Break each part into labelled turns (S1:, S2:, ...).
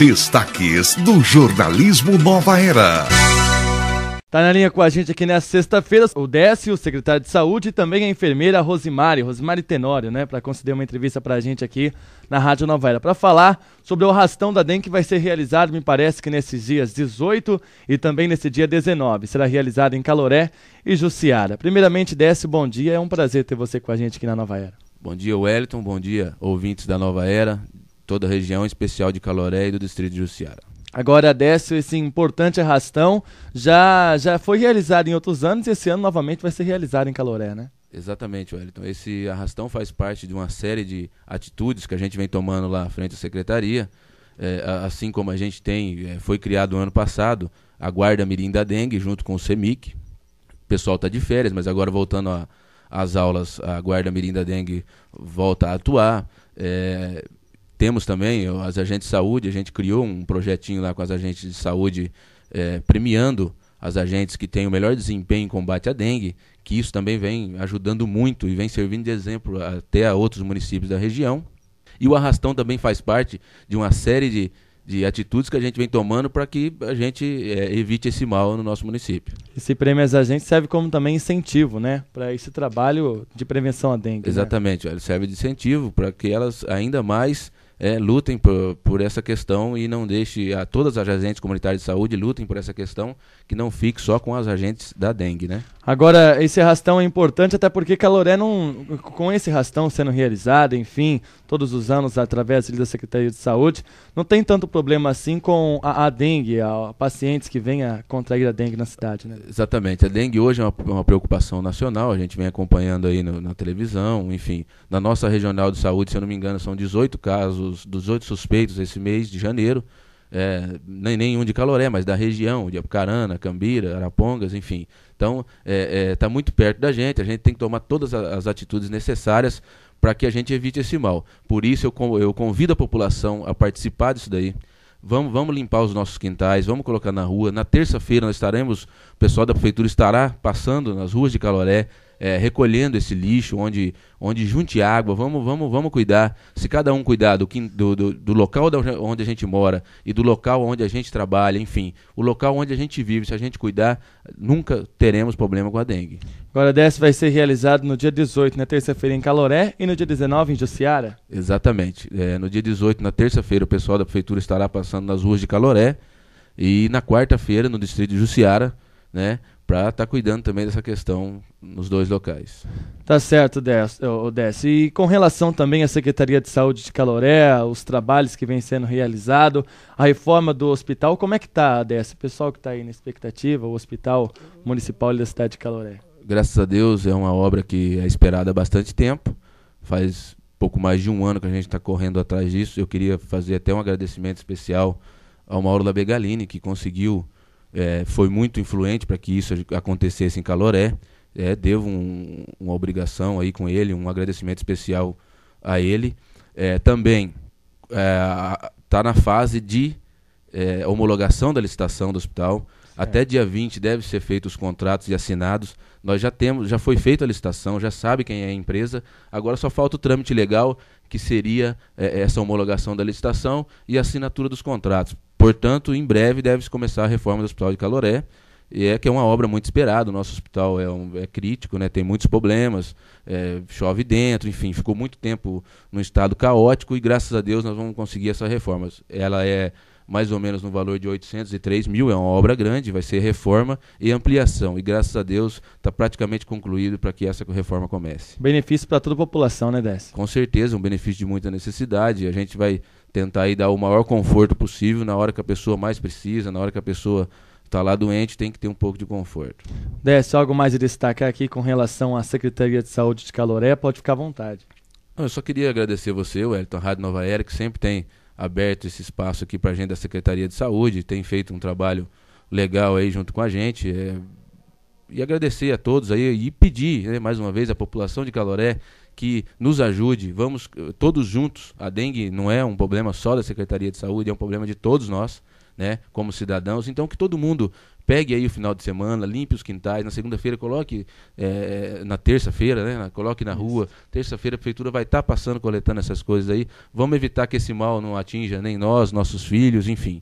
S1: Destaques do jornalismo Nova Era. Tá na linha com a gente aqui nessa sexta-feira o Décio, o secretário de saúde, e também a enfermeira Rosimari, Rosimari Tenório, né, para conceder uma entrevista para a gente aqui na Rádio Nova Era, para falar sobre o arrastão da dengue que vai ser realizado, me parece que nesses dias 18 e também nesse dia 19. Será realizado em Caloré e Jussiara. Primeiramente, Décio, bom dia, é um prazer ter você com a gente aqui na Nova Era.
S2: Bom dia, Wellington, bom dia, ouvintes da Nova Era, toda a região especial de Caloré e do distrito de Jussiara.
S1: Agora desce esse importante arrastão, já, já foi realizado em outros anos e esse ano novamente vai ser realizado em Caloré, né?
S2: Exatamente, Wellington. Esse arrastão faz parte de uma série de atitudes que a gente vem tomando lá frente à secretaria, é, assim como a gente tem, é, foi criado ano passado a Guarda Mirim da Dengue junto com o CEMIC. O pessoal está de férias, mas agora voltando às aulas, a Guarda Mirim da Dengue volta a atuar. É, temos também as agentes de saúde, a gente criou um projetinho lá com as agentes de saúde é, premiando as agentes que têm o melhor desempenho em combate à dengue, que isso também vem ajudando muito e vem servindo de exemplo até a outros municípios da região. E o arrastão também faz parte de uma série de, de atitudes que a gente vem tomando para que a gente é, evite esse mal no nosso município. Esse prêmio às agentes serve como também incentivo, né, para esse trabalho de prevenção à dengue. Né? Exatamente, né? serve de incentivo para que elas ainda mais é, lutem por, por, essa questão e não deixe a todas as agentes comunitárias de saúde lutem por essa questão, que não fique só com as agentes da dengue, né?
S1: Agora, esse rastão é importante até porque Caloré não, com esse rastão sendo realizado, enfim, todos os anos através da Secretaria de Saúde, não tem tanto problema assim com a, a dengue, a, a pacientes que venham contrair a dengue na cidade, né?
S2: Exatamente. A dengue hoje é uma, é uma preocupação nacional, a gente vem acompanhando aí no, na televisão, enfim. Na nossa regional de saúde, se eu não me engano, são 18 casos dos, dos suspeitos esse mês de janeiro, é, nem, nenhum de Caloré, mas da região, de Apucarana, Cambira, Arapongas, enfim. Então, está é, é, tá muito perto da gente, a gente tem que tomar todas as atitudes necessárias para que a gente evite esse mal. Por isso, eu, eu convido a população a participar disso daí. Vamos, vamos limpar os nossos quintais, vamos colocar na rua. Na terça-feira nós estaremos, o pessoal da prefeitura estará passando nas ruas de Caloré, é, recolhendo esse lixo, onde, onde junte água, vamos, vamos, vamos cuidar. Se cada um cuidar do, do, do, do local onde a gente mora e do local onde a gente trabalha, enfim, o local onde a gente vive, se a gente cuidar, nunca teremos problema com a dengue. Agora, dessa vai ser realizado no dia
S1: 18, na terça-feira, em Caloré, e no dia 19, em Juciara
S2: Exatamente. É, no dia 18, na terça-feira, o pessoal da prefeitura estará passando nas ruas de Caloré e na quarta-feira, no distrito de Jussiara, né? para estar tá cuidando também dessa questão nos dois locais. Tá
S1: certo, Odessa. E com relação também à Secretaria de Saúde de Caloré, os trabalhos que vêm sendo realizados, a reforma do hospital, como é que tá, Odessa? O pessoal que está aí na expectativa, o Hospital Municipal da cidade de Caloré.
S2: Graças a Deus é uma obra que é esperada há bastante tempo, faz pouco mais de um ano que a gente está correndo atrás disso. Eu queria fazer até um agradecimento especial ao Mauro Labegalini, que conseguiu é, foi muito influente para que isso acontecesse em Caloré. É, devo um, uma obrigação aí com ele, um agradecimento especial a ele. É, também está é, na fase de é, homologação da licitação do hospital. Certo. Até dia 20 devem ser feitos os contratos e assinados. Nós já temos, já foi feita a licitação, já sabe quem é a empresa. Agora só falta o trâmite legal, que seria é, essa homologação da licitação e assinatura dos contratos Portanto, em breve deve-se começar a reforma do Hospital de Caloré, e é que é uma obra muito esperada. O nosso hospital é, um, é crítico, né? tem muitos problemas, é, chove dentro, enfim, ficou muito tempo num estado caótico e graças a Deus nós vamos conseguir essa reforma. Ela é mais ou menos no valor de 803 mil, é uma obra grande, vai ser reforma e ampliação. E graças a Deus está praticamente concluído para que essa reforma comece. Benefício para toda a população, né, dessa? Com certeza, um benefício de muita necessidade. A gente vai tentar aí dar o maior conforto possível na hora que a pessoa mais precisa, na hora que a pessoa está lá doente, tem que ter um pouco de conforto.
S1: Décio, algo mais a destacar aqui com relação à Secretaria de Saúde de Caloré, pode ficar à vontade.
S2: Não, eu só queria agradecer você, Wellington, a Rádio Nova Era, que sempre tem aberto esse espaço aqui para a gente da Secretaria de Saúde, tem feito um trabalho legal aí junto com a gente. É e agradecer a todos aí e pedir né, mais uma vez à população de Caloré que nos ajude. Vamos eh, todos juntos. A dengue não é um problema só da Secretaria de Saúde, é um problema de todos nós, né, como cidadãos. Então que todo mundo pegue aí o final de semana, limpe os quintais, na segunda-feira coloque, é, na terça-feira, né, coloque na Isso. rua, terça-feira a prefeitura vai estar tá passando, coletando essas coisas aí, vamos evitar que esse mal não atinja nem nós, nossos filhos, enfim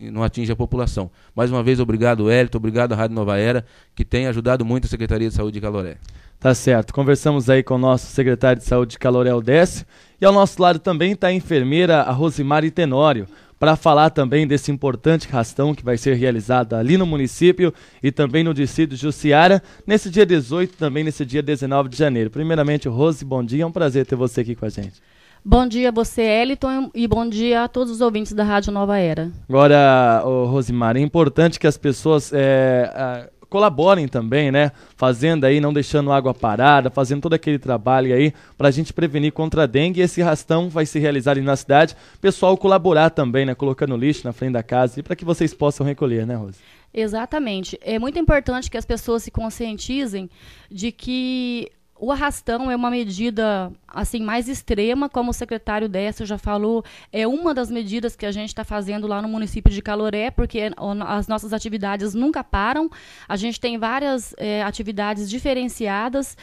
S2: não atinge a população. Mais uma vez, obrigado, Hélito, obrigado à Rádio Nova Era, que tem ajudado muito a Secretaria de Saúde de Caloré. Tá certo. Conversamos
S1: aí com o nosso secretário de Saúde de Caloré, Odécio, e ao nosso lado também está a enfermeira a Rosimari Tenório, para falar também desse importante rastão que vai ser realizado ali no município e também no distrito de Jussiara, nesse dia 18 também nesse dia 19 de janeiro. Primeiramente, Rose, bom dia, é um prazer ter você aqui com a gente.
S3: Bom dia você, Eliton, e bom dia a todos os ouvintes da Rádio Nova Era.
S1: Agora, Rosimar, é importante que as pessoas é, colaborem também, né? Fazendo aí, não deixando água parada, fazendo todo aquele trabalho aí para a gente prevenir contra a dengue. Esse rastão vai se realizar ali na cidade. Pessoal colaborar também, né? Colocando lixo na frente da casa e para que vocês possam recolher, né, Rose?
S3: Exatamente. É muito importante que as pessoas se conscientizem de que o arrastão é uma medida assim mais extrema, como o secretário Décio já falou, é uma das medidas que a gente está fazendo lá no município de Caloré, porque as nossas atividades nunca param. A gente tem várias é, atividades diferenciadas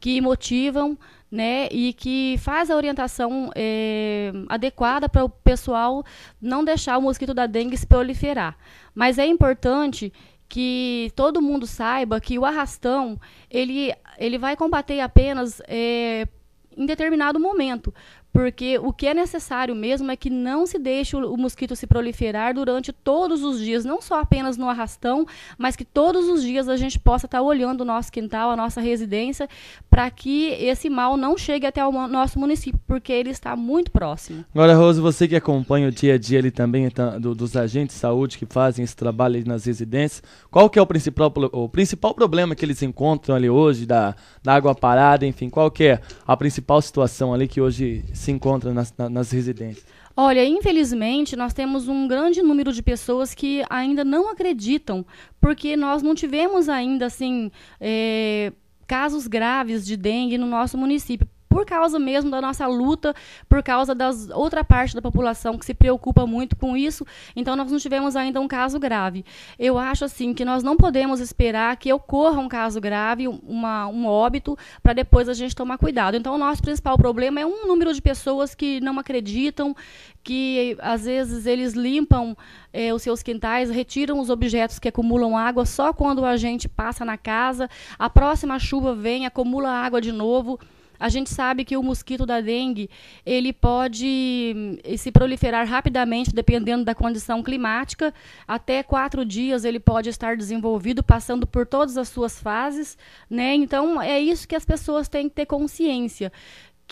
S3: que motivam né, e que faz a orientação é, adequada para o pessoal não deixar o mosquito da dengue se proliferar. Mas é importante que todo mundo saiba que o arrastão ele, ele vai combater apenas é, em determinado momento. Porque o que é necessário mesmo é que não se deixe o, o mosquito se proliferar durante todos os dias, não só apenas no arrastão, mas que todos os dias a gente possa estar tá olhando o nosso quintal, a nossa residência, para que esse mal não chegue até o nosso município, porque ele está muito próximo.
S1: Agora, Rose, você que acompanha o dia a dia ali também tá, do, dos agentes de saúde que fazem esse trabalho ali nas residências, qual que é o principal, o principal problema que eles encontram ali hoje, da, da água parada, enfim, qual que é a principal situação ali que hoje se encontra nas, nas residências?
S3: Olha, infelizmente, nós temos um grande número de pessoas que ainda não acreditam, porque nós não tivemos ainda, assim, é, casos graves de dengue no nosso município por causa mesmo da nossa luta, por causa da outra parte da população que se preocupa muito com isso. Então, nós não tivemos ainda um caso grave. Eu acho, assim, que nós não podemos esperar que ocorra um caso grave, uma, um óbito, para depois a gente tomar cuidado. Então, o nosso principal problema é um número de pessoas que não acreditam, que às vezes eles limpam eh, os seus quintais, retiram os objetos que acumulam água só quando a gente passa na casa, a próxima chuva vem, acumula água de novo. A gente sabe que o mosquito da dengue ele pode hum, se proliferar rapidamente, dependendo da condição climática. Até quatro dias ele pode estar desenvolvido, passando por todas as suas fases, né? Então é isso que as pessoas têm que ter consciência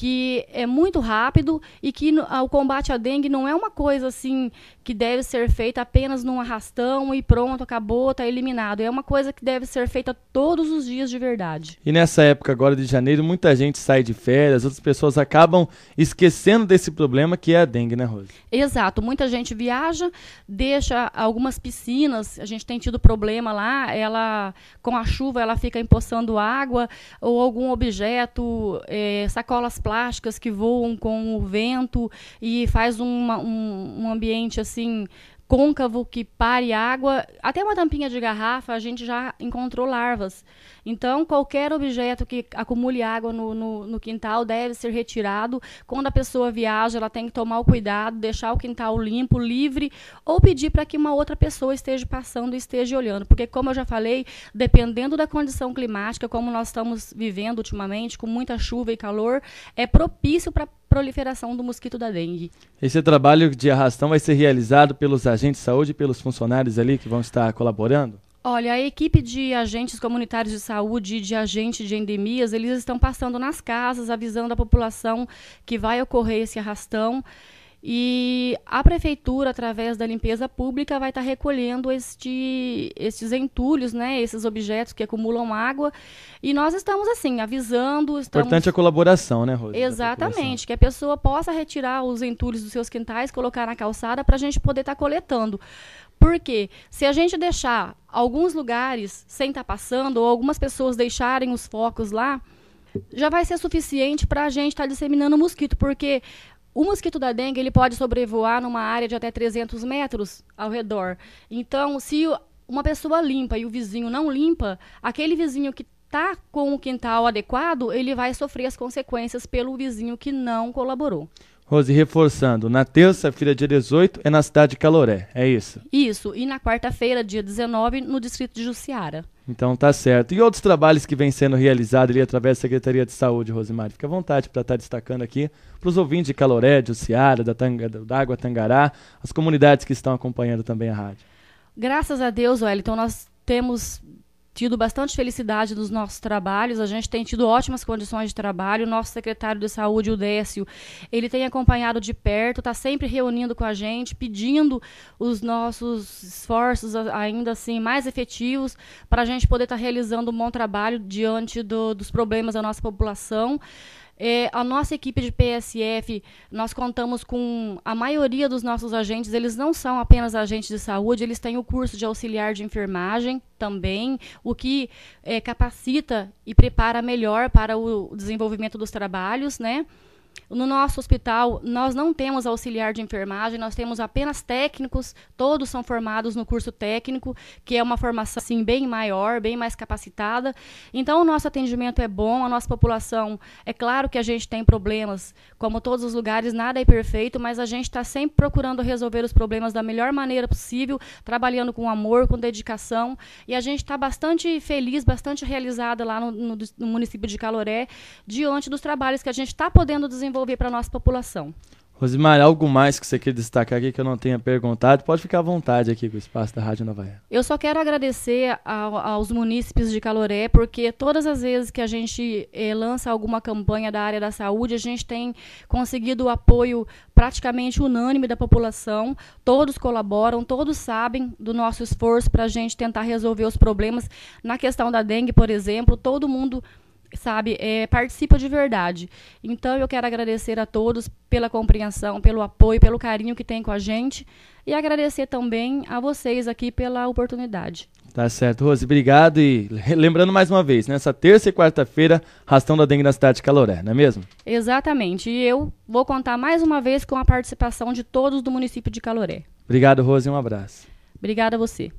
S3: que é muito rápido e que ah, o combate à dengue não é uma coisa assim que deve ser feita apenas num arrastão e pronto, acabou, está eliminado. É uma coisa que deve ser feita todos os dias de verdade.
S1: E nessa época agora de janeiro, muita gente sai de férias, outras pessoas acabam esquecendo desse problema que é a dengue, né, Rose?
S3: Exato. Muita gente viaja, deixa algumas piscinas, a gente tem tido problema lá, ela com a chuva ela fica empoçando água ou algum objeto, é, sacolas plásticas plásticas que voam com o vento e faz uma, um, um ambiente assim côncavo que pare água, até uma tampinha de garrafa, a gente já encontrou larvas. Então, qualquer objeto que acumule água no, no, no, quintal deve ser retirado. Quando a pessoa viaja, ela tem que tomar o cuidado, deixar o quintal limpo, livre, ou pedir para que uma outra pessoa esteja passando e esteja olhando. Porque, como eu já falei, dependendo da condição climática, como nós estamos vivendo ultimamente, com muita chuva e calor, é propício para proliferação do mosquito da dengue.
S1: Esse trabalho de arrastão vai ser realizado pelos agentes de saúde e pelos funcionários ali que vão estar colaborando?
S3: Olha, a equipe de agentes comunitários de saúde e de agentes de endemias, eles estão passando nas casas, avisando a população que vai ocorrer esse arrastão. E a prefeitura, através da limpeza pública, vai estar tá recolhendo este, esses entulhos, né, esses objetos que acumulam água. E nós estamos, assim, avisando. Estamos... Importante a
S1: colaboração, né, Rose Exatamente,
S3: que a pessoa possa retirar os entulhos dos seus quintais, colocar na calçada para a gente poder estar tá coletando. Porque se a gente deixar alguns lugares sem estar tá passando, ou algumas pessoas deixarem os focos lá, já vai ser suficiente para a gente estar tá disseminando mosquito, porque o mosquito da dengue ele pode sobrevoar numa área de até 300 metros ao redor. Então, se uma pessoa limpa e o vizinho não limpa, aquele vizinho que está com o quintal adequado, ele vai sofrer as consequências pelo vizinho que não colaborou.
S1: Rose, reforçando, na terça-feira, dia 18, é na cidade de Caloré, é isso?
S3: Isso, e na quarta-feira, dia 19, no distrito de Jussiara.
S1: Então tá certo. E outros trabalhos que vêm sendo realizados ali através da Secretaria de Saúde, Rosimar, Fica à vontade para estar tá destacando aqui para os ouvintes de Caloré, de Ociara, da, Tanga, da Água Tangará, as comunidades que estão acompanhando também a rádio.
S3: Graças a Deus, Wellington, nós temos tido bastante felicidade nos nossos trabalhos, a gente tem tido ótimas condições de trabalho. Nosso secretário de saúde, o Décio, ele tem acompanhado de perto, está sempre reunindo com a gente, pedindo os nossos esforços ainda assim mais efetivos para a gente poder estar tá realizando um bom trabalho diante do, dos problemas da nossa população. É, a nossa equipe de PSF, nós contamos com a maioria dos nossos agentes, eles não são apenas agentes de saúde, eles têm o curso de auxiliar de enfermagem também, o que é, capacita e prepara melhor para o desenvolvimento dos trabalhos, né? No nosso hospital, nós não temos auxiliar de enfermagem, nós temos apenas técnicos, todos são formados no curso técnico, que é uma formação assim, bem maior, bem mais capacitada. Então, o nosso atendimento é bom, a nossa população. É claro que a gente tem problemas, como todos os lugares, nada é perfeito, mas a gente está sempre procurando resolver os problemas da melhor maneira possível, trabalhando com amor, com dedicação. E a gente está bastante feliz, bastante realizada lá no, no, no município de Caloré, diante dos trabalhos que a gente está podendo desenvolver desenvolver para a nossa população.
S1: Rosimar, algo mais que você quer destacar aqui que eu não tenha perguntado? Pode ficar à vontade aqui com o espaço da Rádio Nova Era.
S3: Eu só quero agradecer ao, aos munícipes de Caloré, porque todas as vezes que a gente eh, lança alguma campanha da área da saúde, a gente tem conseguido o apoio praticamente unânime da população. Todos colaboram, todos sabem do nosso esforço para a gente tentar resolver os problemas. Na questão da dengue, por exemplo, todo mundo sabe, é, participa de verdade. Então eu quero agradecer a todos pela compreensão, pelo apoio, pelo carinho que tem com a gente e agradecer também a vocês aqui pela oportunidade.
S1: Tá certo, Rose, obrigado e lembrando mais uma vez, nessa né, terça e quarta-feira, Rastão da Dengue na cidade de Caloré, não é mesmo?
S3: Exatamente, e eu vou contar mais uma vez com a participação de todos do município de Caloré.
S1: Obrigado, Rose, um abraço.
S3: Obrigada a você.